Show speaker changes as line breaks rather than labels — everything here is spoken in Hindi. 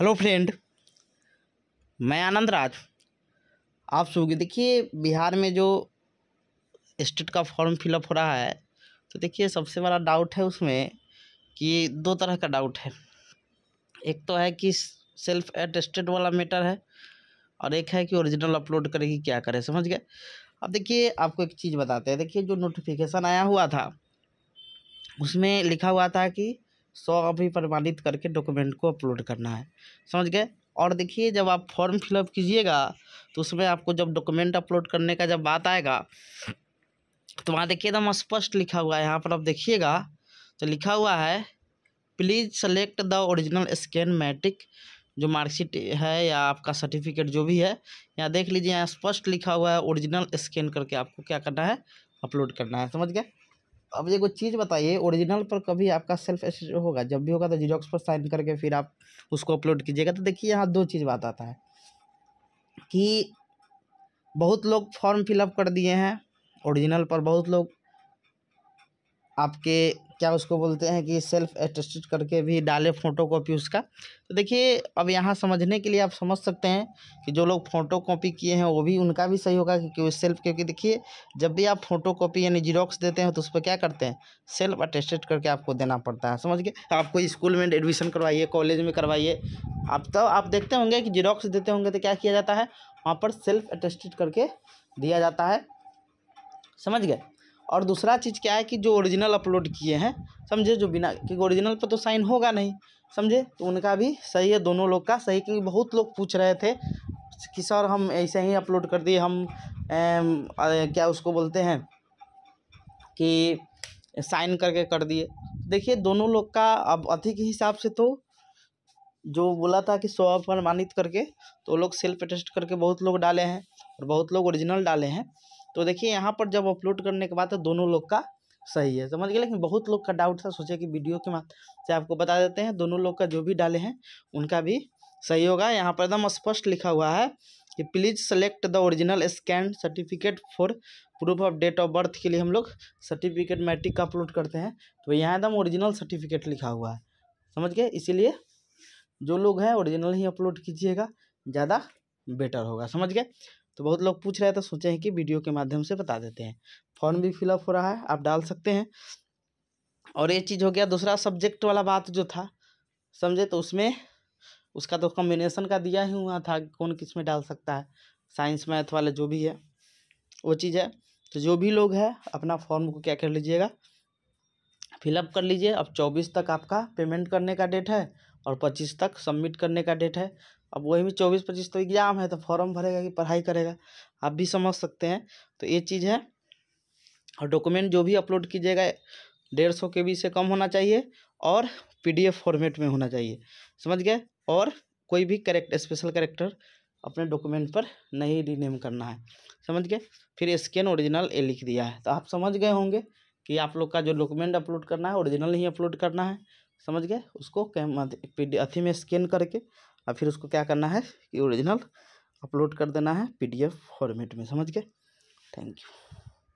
हेलो फ्रेंड मैं आनंद राज आप सोगे देखिए बिहार में जो स्टेट का फॉर्म फिलअप हो रहा है तो देखिए सबसे बड़ा डाउट है उसमें कि दो तरह का डाउट है एक तो है कि सेल्फ एटेस्टेड वाला मैटर है और एक है कि ओरिजिनल अपलोड करेगी क्या करे समझ गए अब देखिए आपको एक चीज़ बताते हैं देखिए जो नोटिफिकेशन आया हुआ था उसमें लिखा हुआ था कि सौ अभी प्रमाणित करके डॉक्यूमेंट को अपलोड करना है समझ गए और देखिए जब आप फॉर्म फिलअप कीजिएगा तो उसमें आपको जब डॉक्यूमेंट अपलोड करने का जब बात आएगा तो वहाँ देखिए एकदम स्पष्ट लिखा हुआ है यहाँ पर आप देखिएगा तो लिखा हुआ है please select the original scan matric जो मार्कशीट है या आपका सर्टिफिकेट जो भी है यहाँ देख लीजिए यहाँ स्पष्ट लिखा हुआ है ओरिजिनल स्कैन करके आपको क्या करना है अपलोड करना है समझ गए अब ये कोई चीज़ बताइए ओरिजिनल पर कभी आपका सेल्फ एस होगा जब भी होगा तो जीरोक्स पर साइन करके फिर आप उसको अपलोड कीजिएगा तो देखिए यहाँ दो चीज़ बात आता है कि बहुत लोग फॉर्म फिलअप कर दिए हैं ओरिजिनल पर बहुत लोग आपके क्या उसको बोलते हैं कि सेल्फ एटेस्टेड करके भी डाले फ़ोटो कॉपी उसका तो देखिए अब यहाँ समझने के लिए आप समझ सकते हैं कि जो लोग फ़ोटो कॉपी किए हैं वो भी उनका भी सही होगा क्योंकि सेल्फ क्योंकि देखिए जब भी आप फ़ोटो कॉपी यानी जीरोक्स देते हैं तो उस पर क्या करते हैं सेल्फ अटेस्टेड करके आपको देना पड़ता है समझ गए तो आपको स्कूल में एडमिशन करवाइए कॉलेज में करवाइए आप तो आप देखते होंगे कि जीरोक्स देते होंगे तो क्या किया जाता है वहाँ पर सेल्फ अटेस्टेड करके दिया जाता है समझ गए और दूसरा चीज़ क्या है कि जो ओरिजिनल अपलोड किए हैं समझे जो बिना कि ओरिजिनल पर तो साइन होगा नहीं समझे तो उनका भी सही है दोनों लोग का सही क्योंकि बहुत लोग पूछ रहे थे कि सर हम ऐसे ही अपलोड कर दिए हम ए, आ, क्या उसको बोलते हैं कि साइन करके कर दिए देखिए दोनों लोग का अब अधिक के हिसाब से तो जो बोला था कि स्व प्रमाणित करके तो लोग सेल्फ अटेस्ट करके बहुत लोग डाले हैं और बहुत लोग ओरिजिनल डाले हैं तो देखिए यहाँ पर जब अपलोड करने के बाद तो दोनों लोग का सही है समझ गए लेकिन बहुत लोग का डाउट था सोचे कि वीडियो के माध्यम से आपको बता देते हैं दोनों लोग का जो भी डाले हैं उनका भी सही होगा यहाँ पर एकदम स्पष्ट लिखा हुआ है कि please select the original scan certificate for proof of date of birth के लिए हम लोग सर्टिफिकेट मैट्रिक का अपलोड करते हैं तो यहाँ एकदम ओरिजिनल सर्टिफिकेट लिखा हुआ है समझ गए इसीलिए जो लोग हैं ओरिजिनल ही अपलोड कीजिएगा ज़्यादा बेटर होगा समझ गए तो बहुत लोग पूछ रहे हैं तो सोचे हैं कि वीडियो के माध्यम से बता देते हैं फॉर्म भी फिलअप हो रहा है आप डाल सकते हैं और ये चीज़ हो गया दूसरा सब्जेक्ट वाला बात जो था समझे तो उसमें उसका तो कॉम्बिनेशन का दिया ही हुआ था कौन किस में डाल सकता है साइंस मैथ वाले जो भी है वो चीज़ है तो जो भी लोग है अपना फॉर्म को क्या कर लीजिएगा फिलअप कर लीजिए अब चौबीस तक आपका पेमेंट करने का डेट है और पच्चीस तक सबमिट करने का डेट है अब वही में चौबीस पच्चीस तो एग्ज़ाम है तो फॉर्म भरेगा कि पढ़ाई करेगा आप भी समझ सकते हैं तो ये चीज़ है और डॉक्यूमेंट जो भी अपलोड कीजिएगा डेढ़ सौ के बी से कम होना चाहिए और पीडीएफ फॉर्मेट में होना चाहिए समझ गए और कोई भी करेक्ट स्पेशल करेक्टर अपने डॉक्यूमेंट पर नहीं रीनेम करना है समझ गए फिर स्कैन ओरिजिनल ए लिख दिया है तो आप समझ गए होंगे कि आप लोग का जो डॉक्यूमेंट अपलोड करना है ओरिजिनल ही अपलोड करना है समझ गए उसको कैम अथी में स्कैन करके और फिर उसको क्या करना है कि ओरिजिनल अपलोड कर देना है पीडीएफ फॉर्मेट में समझ गए थैंक यू